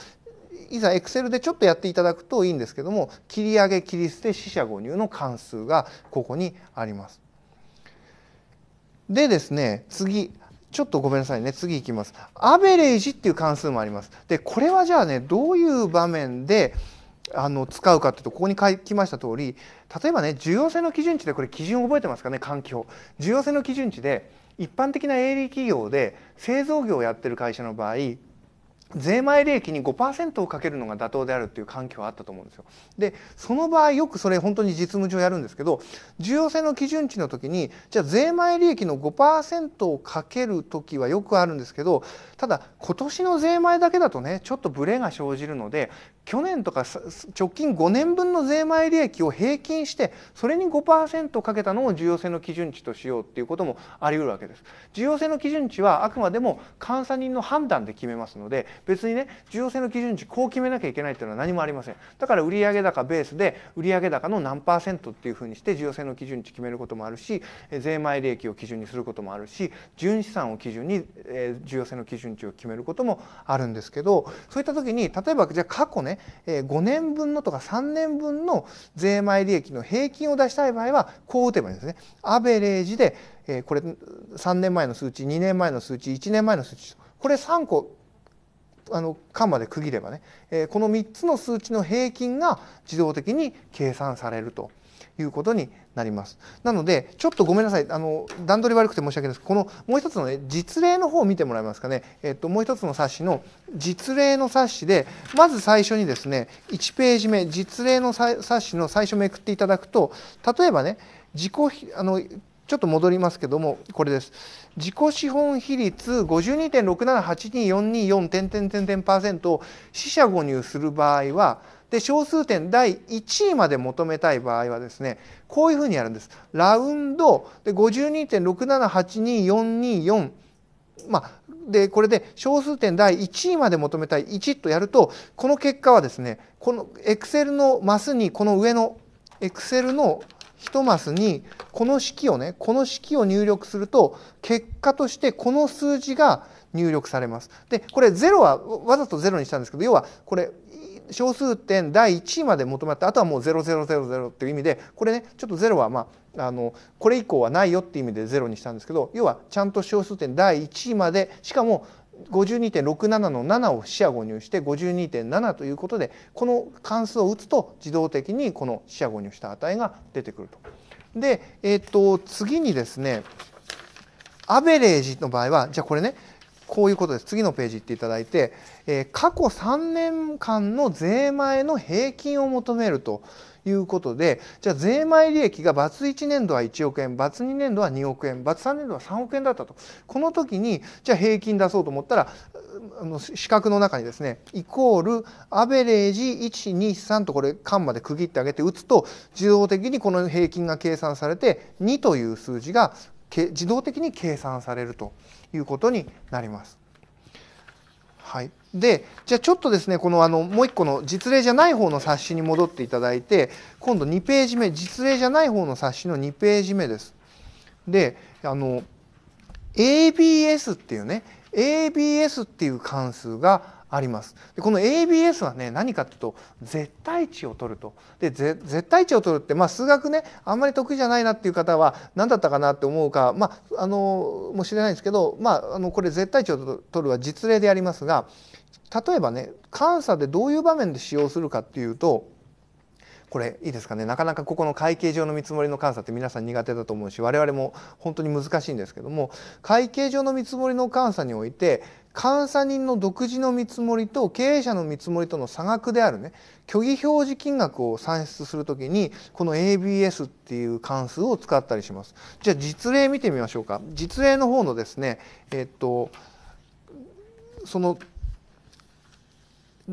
いざ Excel でちょっとやっていただくといいんですけども切り上げ切り捨て四捨五入の関数がここにあります。でですね次ちょっとごめんなさいね次いきます。アベレージっていう関数もあります。でこれはじゃあねどういう場面であの使うかっていうとここに書きました通り例えばね重要性の基準値でこれ基準覚えてますかね環境重要性の基準値で一般的な営利企業で製造業をやってる会社の場合税前利益に5%をかけるのが妥当であるっていう環境はあったと思うんですよ。でその場合よくそれ本当に実務上やるんですけど重要性の基準値の時にじゃあ税前利益の5%をかける時はよくあるんですけどただ今年の税前だけだとねちょっとブレが生じるので去年とか直近5年分の税前利益を平均してそれに5%かけたのを重要性の基準値としようっていうこともあり得るわけです。重要性の基準値はあくまでも監査人の判断で決めますので別にね重要性の基準値こう決めなきゃいけないっていうのは何もありません。だから売上高ベースで売上高の何パーセントっていうふうにして重要性の基準値決めることもあるし税前利益を基準にすることもあるし純資産を基準に重要性の基準値を決めることもあるんですけどそういった時に例えばじゃあ過去ねね、え5年分のとか3年分の税前利益の平均を出したい場合はこう打てばいいんですね。アベレージで、えこれ3年前の数値2年前の数値1年前の数値これ3個あの間まで区切ればね、えこの3つの数値の平均が自動的に計算されると。いうことになります。なのでちょっとごめんなさいあの段取り悪くて申し訳ないですこのもう一つの、ね、実例の方を見てもらえますかね、えっと、もう一つの冊子の実例の冊子でまず最初にですね1ページ目実例の冊子の最初めくっていただくと例えばね自己あのちょっと戻りますけどもこれです自己資本比率52.678244点点点点パーセントを四捨五入する場合はで小数点第1位まで求めたい場合はですねこういうふうにやるんです。ラウンドで52.678244まあ、でこれで小数点第1位まで求めたい1とやるとこの結果はですねこの Excel のマスにこの上のエクセルの1マスにこの式をねこの式を入力すると結果としてこの数字が入力されます。でこれ0はわざと0にしたんですけど要はこれ小数点第1位まで求まってあとはもう0000っていう意味でこれねちょっと0はまああのこれ以降はないよっていう意味で0にしたんですけど要はちゃんと小数点第1位までしかも52.67の7を四捨五入して52.7ということでこの関数を打つと自動的にこの四捨五入した値が出てくると。で、えー、っと次にですねアベレージの場合はじゃあこれねこういうことです。次のページ行っていただいて、えー、過去3年間の税前の平均を求めるということで、じゃあ税前利益が× 1年度は1億円、× 2年度は2億円、× 3年度は3億円だったと。この時に、じゃあ平均出そうと思ったら、あの四角の中にですね、イコールアベレージ123とこれ、ンまで区切ってあげて打つと、自動的にこの平均が計算されて、2という数字が自動的に計算されると。いうことになります。はい、でじゃあちょっとですねこのあのもう一個の実例じゃない方の冊子に戻っていただいて今度2ページ目実例じゃない方の冊子の2ページ目です。であの ABS っていうね ABS っていう関数がありますでこの ABS はね何かっていうと絶対値を取るとで絶対値を取るって、まあ、数学ねあんまり得意じゃないなっていう方は何だったかなって思うか、まあ、あのもしれないんですけど、まあ、あのこれ絶対値を取るは実例でありますが例えばね監査でどういう場面で使用するかっていうとこれいいですかねなかなかここの会計上の見積もりの監査って皆さん苦手だと思うし我々も本当に難しいんですけども会計上の見積もりの監査において監査人の独自の見積もりと経営者の見積もりとの差額であるね虚偽表示金額を算出するときにこの ABS っていう関数を使ったりしますじゃあ実例見てみましょうか実例の方のですねえっとその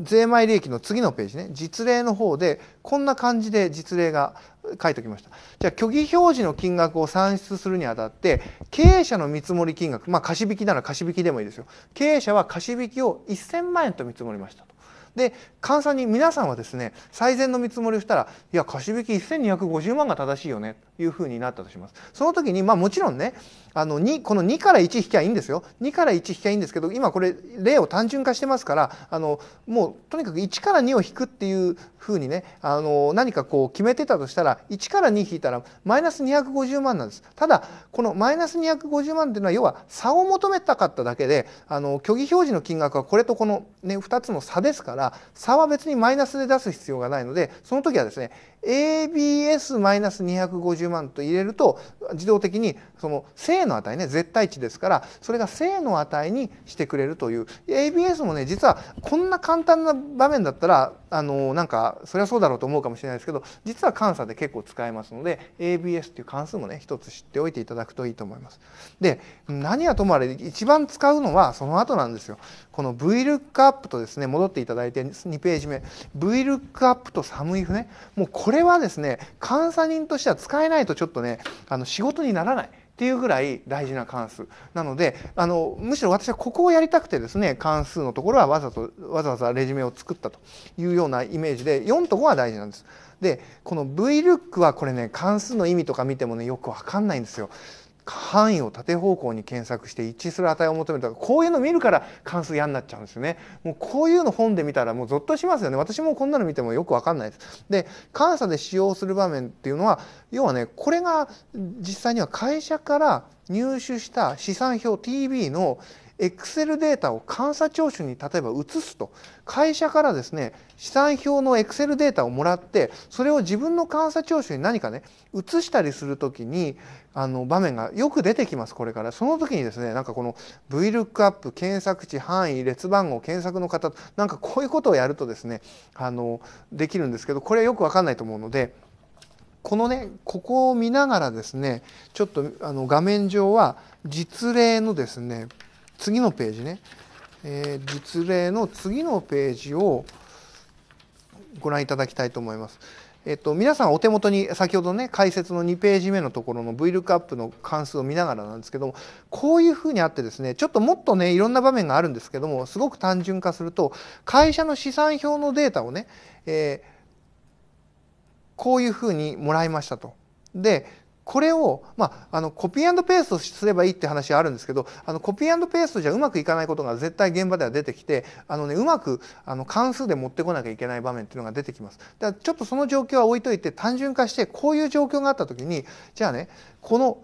税前利益の次のページね実例の方でこんな感じで実例が書いておきましたじゃあ虚偽表示の金額を算出するにあたって経営者の見積もり金額まあ貸引きなら貸引きでもいいですよ経営者は貸引きを1000万円と見積もりましたで簡単に皆さんはですね最善の見積もりをしたらいや貸し引き1250万が正しいよねというふうになったとしますその時にまあもちろんねあの2この2から1引きゃいいんですよ2から1引きゃいいんですけど今これ例を単純化してますからあのもうとにかく1から2を引くっていうふうにねあの何かこう決めてたとしたら1から2引いたらマイナス250万なんですただこのマイナス250万っていうのは要は差を求めたかっただけであの虚偽表示の金額はこれとこの、ね、2つの差ですから差は別にマイナスで出す必要がないのでその時はですね ABS マイナス250万と入れると自動的にその正の値ね絶対値ですからそれが正の値にしてくれるという ABS もね実はこんな簡単な場面だったらあのなんかそれはそうだろうと思うかもしれないですけど実は監査で結構使えますので ABS っていう関数もね一つ知っておいていただくといいと思います。で何はともあれ一番使うのはその後なんですよ。この VLOOKUP とですね戻っていただいて2ページ目 VLOOKUP と s い m i f ねもうこれはですね監査人としては使えないとちょっとねあの仕事にならない。っていうぐらい大事な関数なのであのむしろ私はここをやりたくてですね関数のところはわざとわざわざレジュメを作ったというようなイメージで4と5は大事なんです。でこの VLOOK はこれね関数の意味とか見てもねよくわかんないんですよ。範囲を縦方向に検索して一致する値を求めるとかこういうの見るから関数嫌になっちゃうんですよね。もうこういうの本で見たらもうゾッとしますよね。私もこんなの見てもよくわかんないです。で監査で使用する場面っていうのは要はねこれが実際には会社から入手した資産表 TB の Excel データを監査聴取に例えば移すと会社からですね資産表の Excel データをもらってそれを自分の監査聴取に何かね移したりする時にあの場面がよく出てきますこれからその時にですねなんかこの VLOOKUP 検索値範囲列番号検索の方なんかこういうことをやるとですねあのできるんですけどこれはよく分かんないと思うので。このねここを見ながらですねちょっとあの画面上は実例のですね次のページね、えー、実例の次のページをご覧いただきたいと思います。えっと、皆さんお手元に先ほどね解説の2ページ目のところの VLOOKUP の関数を見ながらなんですけどもこういうふうにあってですねちょっともっとねいろんな場面があるんですけどもすごく単純化すると会社の資産表のデータをね、えー、こういうふうにもらいましたと。でこれを、まあ、あのコピーペーストすればいいって話はあるんですけどあのコピーペーストじゃうまくいかないことが絶対現場では出てきてあの、ね、うまくあの関数で持ってこなきゃいけない場面っていうのが出てきます。だからちょっとその状況は置いといて単純化してこういう状況があった時にじゃあねこの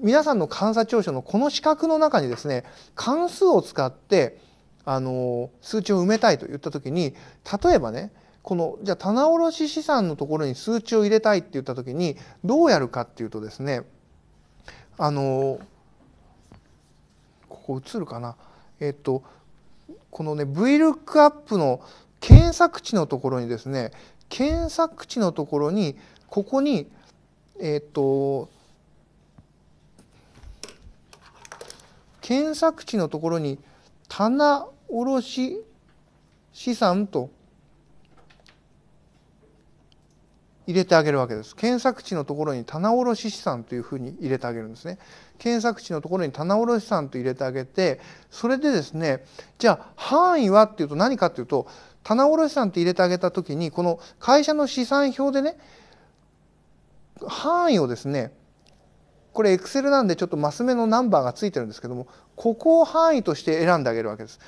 皆さんの観察調書のこの資格の中にですね関数を使ってあの数値を埋めたいと言った時に例えばねこのじゃあ棚卸資産のところに数値を入れたいって言った時にどうやるかっていうとですねあのここ映るかなえっとこのね VLOOKUP の検索値のところにですね検索値のところにここにえっと検索値のところに棚卸資産と入れてあげるわけです。検索値のところに棚卸資産というふうに入れてあげるんですね。検索値のところに棚卸資産と入れてあげて、それでですね、じゃあ範囲はっていうと何かっていうと、棚卸資産って入れてあげた時に、この会社の資産表でね、範囲をですね、これエクセルなんでちょっとマス目のナンバーがついてるんですけどもここを範囲として選んであげるわけです。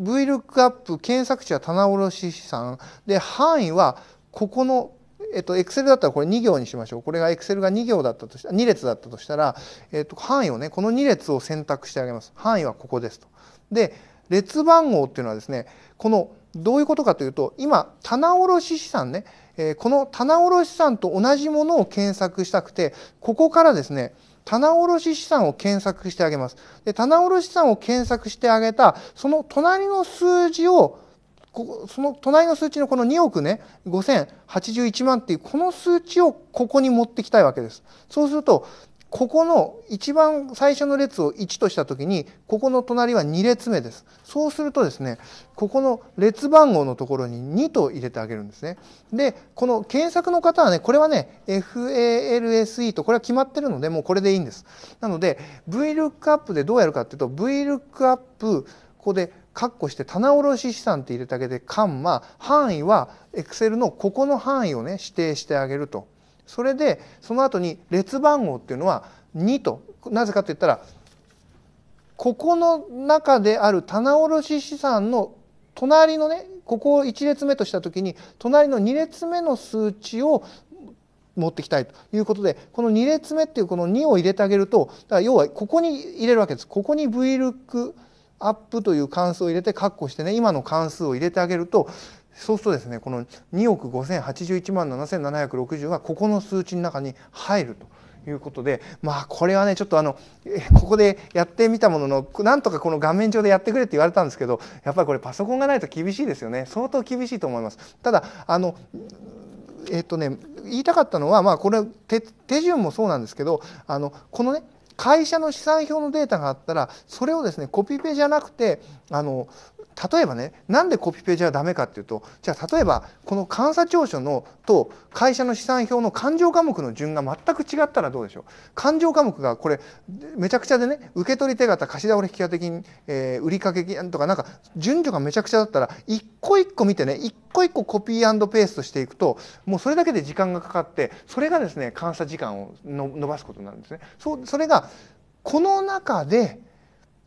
VLOOKUP 検索値は棚卸資産で範囲はここのえっと、エクセルだったらこれ2行にしましょう。これがエクセルが2行だったとした、2列だったとしたら、えっと、範囲をね、この2列を選択してあげます。範囲はここですと。で、列番号っていうのはですね、この、どういうことかというと、今、棚卸資産ね、えー、この棚卸資産と同じものを検索したくて、ここからですね、棚卸資産を検索してあげます。で、棚卸資産を検索してあげた、その隣の数字をこその隣の数値のこの2億ね5081万っていうこの数値をここに持ってきたいわけです。そうするとここの一番最初の列を1とした時にここの隣は2列目です。そうするとですねここの列番号のところに2と入れてあげるんですね。でこの検索の方はねこれはね FALSE とこれは決まってるのでもうこれでいいんです。なので VLOOKUP でどうやるかっていうと VLOOKUP ここで括弧して棚卸資産って入れてあげてカンマ範囲は Excel のここの範囲をね指定してあげるとそれでその後に列番号っていうのは2となぜかとい言ったらここの中である棚卸資産の隣のねここを1列目とした時に隣の2列目の数値を持ってきたいということでこの2列目っていうこの2を入れてあげるとだから要はここに入れるわけです。ここに VLOOK アップという関数を入れて括弧してね今の関数を入れてあげるとそうするとですねこの2億5081万7760はここの数値の中に入ると。いうことでまあこれはねちょっとあのここでやってみたもののなんとかこの画面上でやってくれって言われたんですけどやっぱりこれパソコンがないと厳しいですよね相当厳しいと思います。ただあのえっとね言いたかったのはまあこれ手順もそうなんですけどあのこのね会社の資産表のデータがあったらそれをですねコピペじゃなくてあの例えばねなんでコピペじゃダメかっていうとじゃあ例えばこの監査調書のと会社の資産表の勘定科目の順が全く違ったらどうでしょう勘定科目がこれめちゃくちゃでね受取り手形貸し倒れ引当金、えー、売掛金とかなんか順序がめちゃくちゃだったら一個一個見てね一個一個コピーペーストしていくともうそれだけで時間がかかってそれがですね監査時間をの伸ばすことになるんですね。そそれがこの中で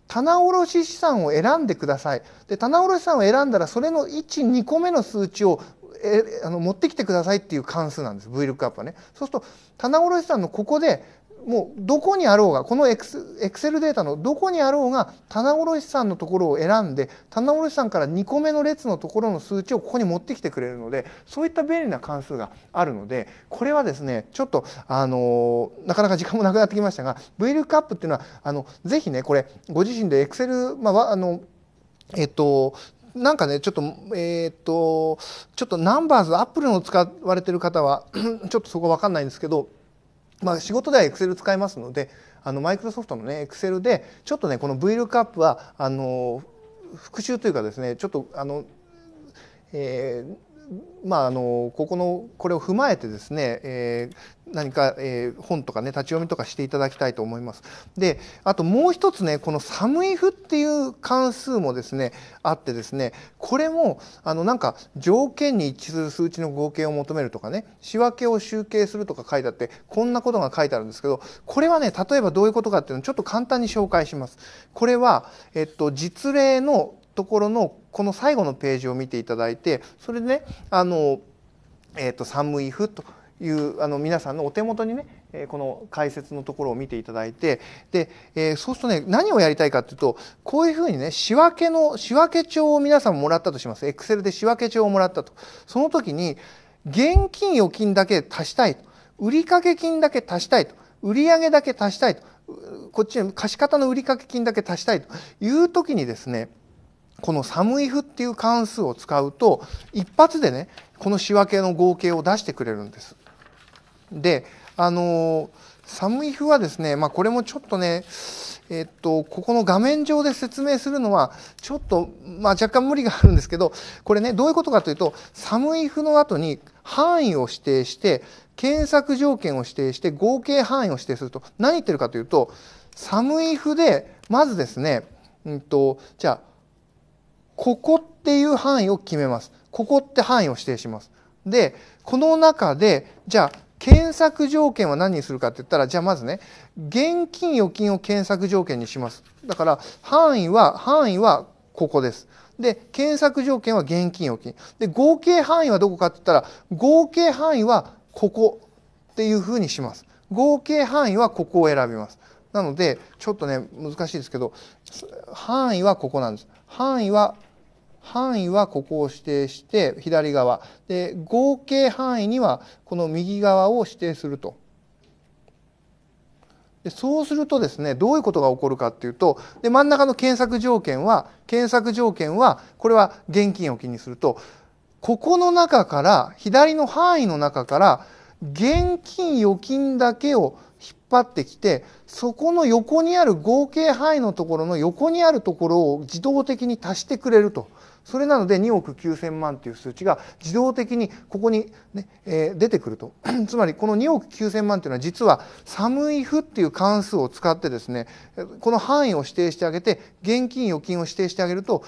棚卸資産を選んでくださいで棚卸資産を選んだらそれの12個目の数値をえあの持ってきてくださいっていう関数なんです VLOOKUP はね。そうすると棚卸資産のここでもうどこにあろうがこのエクセルデータのどこにあろうが棚卸さんのところを選んで棚卸さんから2個目の列のところの数値をここに持ってきてくれるのでそういった便利な関数があるのでこれはですねちょっとあのなかなか時間もなくなってきましたが VLOOKUP っていうのはあのぜひねこれご自身でエクセルまああのえっとなんかね、ちょっと、えー、っと、ちょっとナンバーズ、アップルの使われてる方は ちょっとそこわかんないんですけど、まあ、仕事では Excel 使いますのであのマイクロソフトのね Excel でちょっとねこの VLOOKUP はあの復習というかですねちょっとあの、えー、まあ、あのここのこれを踏まえてですね、えー、何か、えー、本とかね立ち読みとかしていただきたいと思います。であともう一つねこの「寒いふ」っていう関数もですねあってですねこれもあのなんか条件に一致する数値の合計を求めるとかね仕分けを集計するとか書いてあってこんなことが書いてあるんですけどこれはね例えばどういうことかっていうのをちょっと簡単に紹介します。これは、えっと、実例のところのこの最後のページを見ていただいてそれでねあの、えーと、サムいフ」というあの皆さんのお手元にね、えこの解説のところを見ていただいてで、えー、そうするとね何をやりたいかっていうとこういうふうにね仕分けの仕分け帳を皆さんもらったとしますエクセルで仕分け帳をもらったとその時に現金預金だけ足したい売掛金だけ足したいと売上だけ足したいとこっちに貸方の売掛金だけ足したいという時にですねこの「寒い譜」っていう関数を使うと一発でねこの仕分けの合計を出してくれるんです。であの寒い譜はですね、まあ、これもちょっとねえっと、ここの画面上で説明するのはちょっと、まあ、若干無理があるんですけどこれねどういうことかというと寒い譜の後に範囲を指定して検索条件を指定して合計範囲を指定すると何言ってるかというと寒い譜でまずですね、うんと、とじゃあここっていう範囲を決めます。ここって範囲を指定します。で、この中で、じゃあ、検索条件は何にするかって言ったら、じゃあまずね、現金、預金を検索条件にします。だから、範囲は、範囲はここです。で、検索条件は現金、預金。で、合計範囲はどこかって言ったら、合計範囲はここっていうふうにします。合計範囲はここを選びます。なので、ちょっとね、難しいですけど、範囲はここなんです。範囲は範囲はここを指定して左側で合計範囲にはこの右側を指定すると。でそうするとですねどういうことが起こるかっていうとで真ん中の検索条件は検索条件はこれは現金を気にするとここの中から左の範囲の中から現金預金だけを引っ張ってきてそこの横にある合計範囲のところの横にあるところを自動的に足してくれるとそれなので2億9000万という数値が自動的にここにね、えー、出てくると つまりこの2億9000万というのは実は寒い負っていう関数を使ってですねこの範囲を指定してあげて現金預金を指定してあげると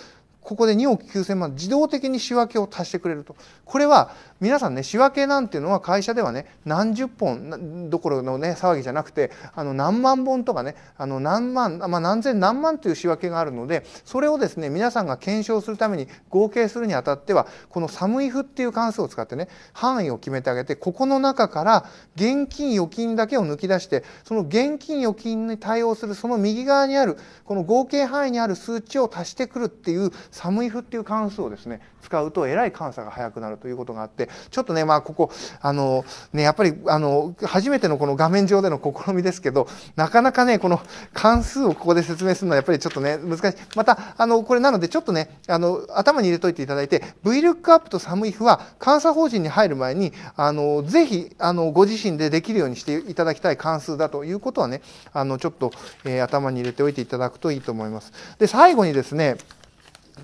ここで2億9,000万自動的に仕分けを足してくれるとこれは皆さんね仕分けなんていうのは会社ではね何十本どころのね騒ぎじゃなくてあの何万本とかねあの何万、まあ、何千何万という仕分けがあるのでそれをですね皆さんが検証するために合計するにあたってはこの寒いふっていう関数を使ってね範囲を決めてあげてここの中から現金預金だけを抜き出してその現金預金に対応するその右側にあるこの合計範囲にある数値を足してくるっていう寒いふっていう関数をですね使うとえらい監査が早くなるということがあってちょっとねまあここあのねやっぱりあの初めてのこの画面上での試みですけどなかなかねこの関数をここで説明するのはやっぱりちょっとね難しいまたあのこれなのでちょっとねあの頭に入れといていただいて VLOOKUP と寒い符は監査法人に入る前にあのぜひあのご自身でできるようにしていただきたい関数だということはねあのちょっと、えー、頭に入れておいていただくといいと思います。で最後にですね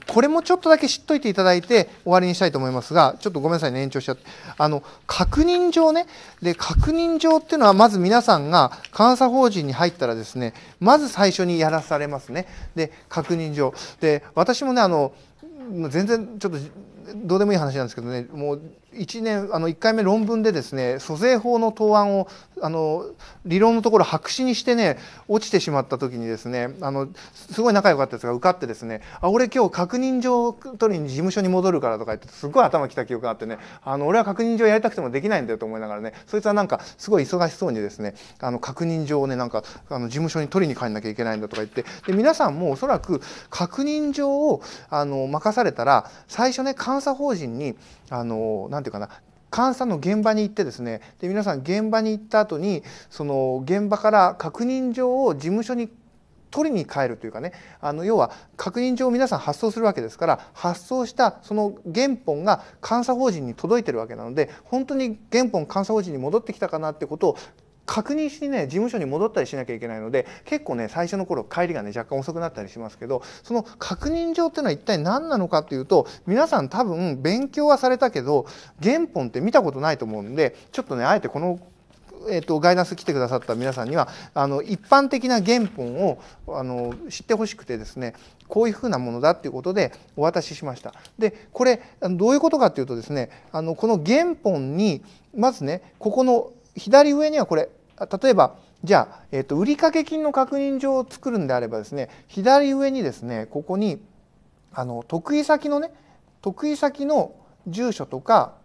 これもちょっとだけ知っといていただいて終わりにしたいと思いますが、ちょっとごめんなさいね、延長しちゃって。あの、確認状ね。で、確認状っていうのは、まず皆さんが監査法人に入ったらですね、まず最初にやらされますね。で、確認状。で、私もね、あの、全然ちょっと、どうでもいい話なんですけどね、もう、1年あの1回目論文でですね租税法の答案をあの理論のところ白紙にしてね落ちてしまった時にですねあのすごい仲良かったやつが受かってですね「あ俺今日確認状を取りに事務所に戻るから」とか言ってすごい頭きた記憶があってねあの俺は確認状やりたくてもできないんだよと思いながらねそいつはなんかすごい忙しそうにですねあの確認状をねなんかあの事務所に取りに帰んなきゃいけないんだとか言ってで皆さんもおそらく確認状をあの任されたら最初ね監査法人にあの何ていうかな監査の現場に行ってですねで皆さん現場に行った後にその現場から確認状を事務所に取りに帰るというかねあの要は確認状を皆さん発送するわけですから発送したその原本が監査法人に届いてるわけなので本当に原本監査法人に戻ってきたかなってことを確認しにね事務所に戻ったりしなきゃいけないので結構ね最初の頃帰りがね若干遅くなったりしますけどその確認状っていうのは一体何なのかっていうと皆さん多分勉強はされたけど原本って見たことないと思うんでちょっとねあえてこのえーと、ガイナンス来てくださった皆さんにはあの一般的な原本をあの知ってほしくてですねこういうふうなものだっていうことでお渡ししました。でこれどういうことかっていうとですねあのこの原本にまずねここの左上にはこれ例えばじゃあ、えーと、売掛金の確認状を作るんであればですね左上にですねここにあの得意先のね得意先の住所とか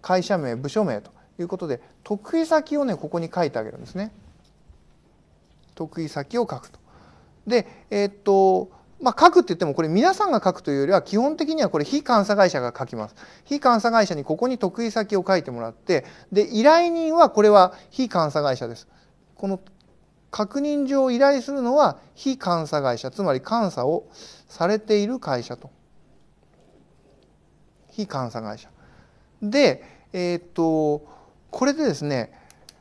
会社名部署名ということで得意先をねここに書いてあげるんですね。得意先を書くと。でえっ、ー、とまあ、書くって言ってもこれ皆さんが書くというよりは基本的にはこれ非監査会社が書きます。非監査会社にここに得意先を書いてもらってで依頼人はこれは非監査会社です。この確認状を依頼するのは非監査会社つまり監査をされている会社と。非監査会社。でえー、っとこれでですね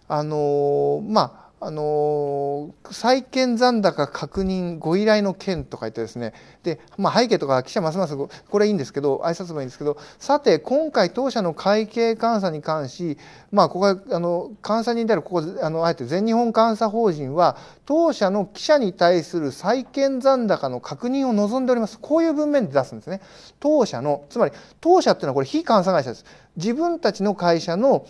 あのまああの債権残高確認ご依頼の件とか言ってですねで、まあ、背景とか記者ますますこれいいんですけど挨拶もいいんですけどさて今回当社の会計監査に関し、まあ、ここはあの監査人であるここあのあえて全日本監査法人は当社の記者に対する債権残高の確認を望んでおりますこういう文面で出すんですね。当社のつまり当社っていうのはこれ非監査会社です。自分たちの会社の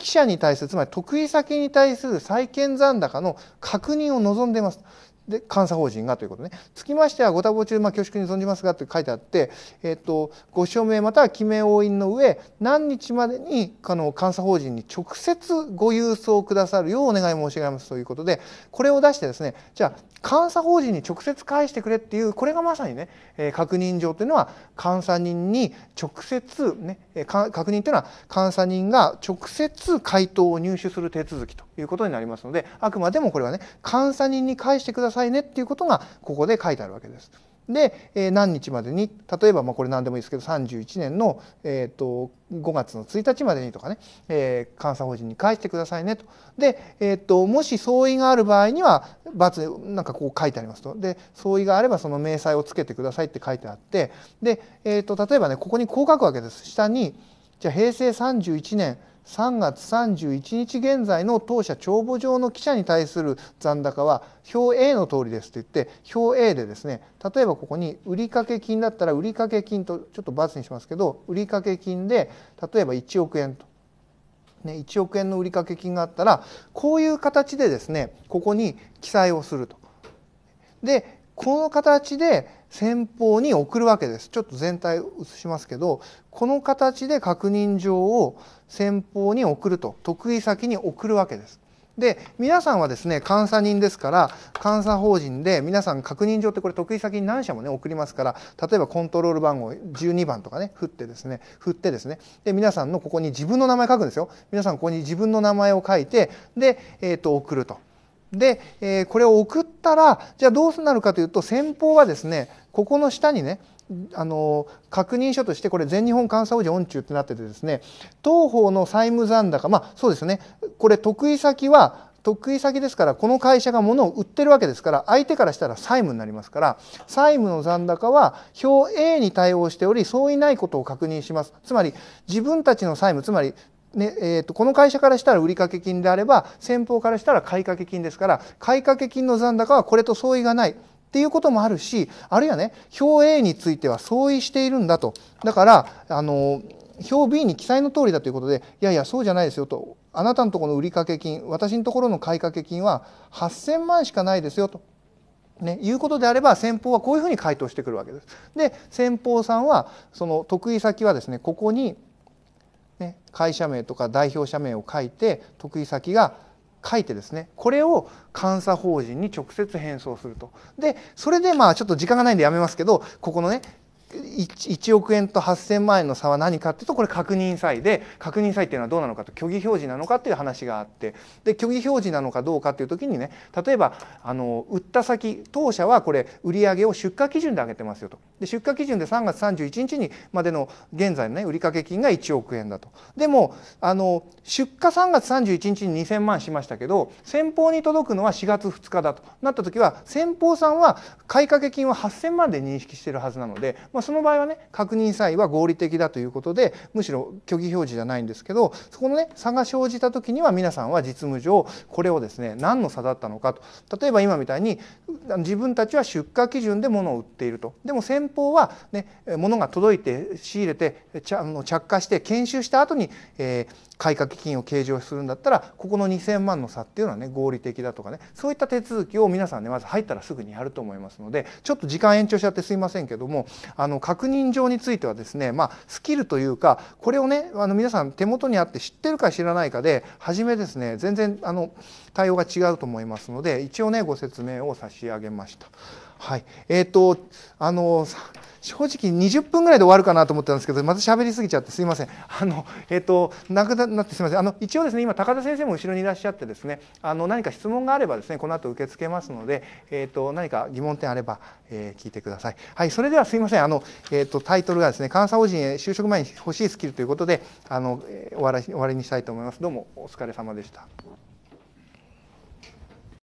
記者に対するつまり得意先に対する債権残高の確認を望んでいます。で監査法人がということね。つきましてはご多忙中、まあ、恐縮に存じますがと書いてあって、えーと、ご署名または記名押印の上何日までにあの監査法人に直接ご郵送くださるようお願い申し上げますということでこれを出してですねじゃあ監査法人に直接返してくれっていうこれがまさにね、えー、確認状というのは監査人に直接ね、えー、確認というのは監査人が直接回答を入手する手続きということになりますのであくまでもこれはね監査人に返してくださいねっていうことがここで書いてあるわけです。で、えー、何日までに例えばまあこれ何でもいいですけど31年の、えーと、5月の1日までにとかね、えー、監査法人に返してくださいねと。で、えーと、もし相違がある場合には罰なんかこう書いてありますと。で相違があればその明細をつけてくださいって書いてあってで、えーと、と例えばねここにこう書くわけです。下にじゃあ平成31年3月31日現在の当社帳簿上の記者に対する残高は表 A の通りですと言って表 A でですね例えばここに売掛金だったら売掛金とちょっとツにしますけど売掛金で例えば1億円と、ね、1億円の売掛金があったらこういう形でですねここに記載をすると。でこの形で先方に送るわけですちょっと全体映しますけどこの形で確認状を先方に送ると得意先に送るわけです。で皆さんはですね監査人ですから監査法人で皆さん確認状ってこれ得意先に何社もね送りますから例えばコントロール番号12番とかね振ってですね振ってですねで皆さんのここに自分の名前書くんですよ皆さんここに自分の名前を書いてで、えー、と送るとで、えこれを送ったらじゃあどうなるかというと先方はですねここの下にねあの確認書としてこれ全日本監査法人恩中ってなっててですね当方の債務残高まあそうですねこれ得意先は得意先ですからこの会社が物を売ってるわけですから相手からしたら債務になりますから債務の残高は表 A に対応しており相違ないことを確認しますつまり自分たちの債務つまりねえーと、この会社からしたら売掛金であれば先方からしたら買掛金ですから買掛金の残高はこれと相違がないっていうこともあるしあるいはね表 A については相違しているんだとだからあの表 B に記載の通りだということでいやいやそうじゃないですよとあなたのところの売掛金私のところの買掛金は8,000万しかないですよとね、いうことであれば先方はこういうふうに回答してくるわけです。で先方さんはその得意先はですねここにね、会社名とか代表者名を書いて得意先が書いてですねこれを監査法人に直接返送するとでそれでまあちょっと時間がないんでやめますけどここのね1億円と8,000万円の差は何かっていうとこれ確認債で確認債っていうのはどうなのかと虚偽表示なのかっていう話があってで虚偽表示なのかどうかっていう時にね例えばあの売った先当社はこれ売上を出荷基準で上げてますよとで出荷基準で3月31日にまでの現在のね売掛金が1億円だとでもあの出荷3月31日に2,000万しましたけど先方に届くのは4月2日だとなった時は先方さんは買掛金は8,000万で認識してるはずなので、まあまあ、その場合はね確認際は合理的だということでむしろ虚偽表示じゃないんですけどそこのね差が生じた時には皆さんは実務上これをですね何の差だったのかと例えば今みたいに自分たちは出荷基準で物を売っているとでも先方は、ね、物が届いて仕入れて着火して研修した後に、えー、買掛金を計上するんだったらここの2,000万の差っていうのはね合理的だとかねそういった手続きを皆さんねまず入ったらすぐにやると思いますのでちょっと時間延長しちゃってすいませんけどもあの確認上についてはですねまあスキルというかこれをねあの皆さん手元にあって知ってるか知らないかで初めですね全然あの対応が違うと思いますので一応ねご説明を差し上げました。はい、えー、とあの正直20分ぐらいで終わるかなと思ったんですけどまた喋りすぎちゃってすいませんあのえっ、ー、となくなってすいませんあの一応ですね今高田先生も後ろにいらっしゃってですねあの何か質問があればですねこの後受け付けますのでえっ、ー、と何か疑問点あれば、えー、聞いてくださいはいそれではすいませんあのえっ、とタイトルがですね監査法人へ就職前に欲しいスキルということであの終わり終わりにしたいと思いますどうもお疲れ様でした。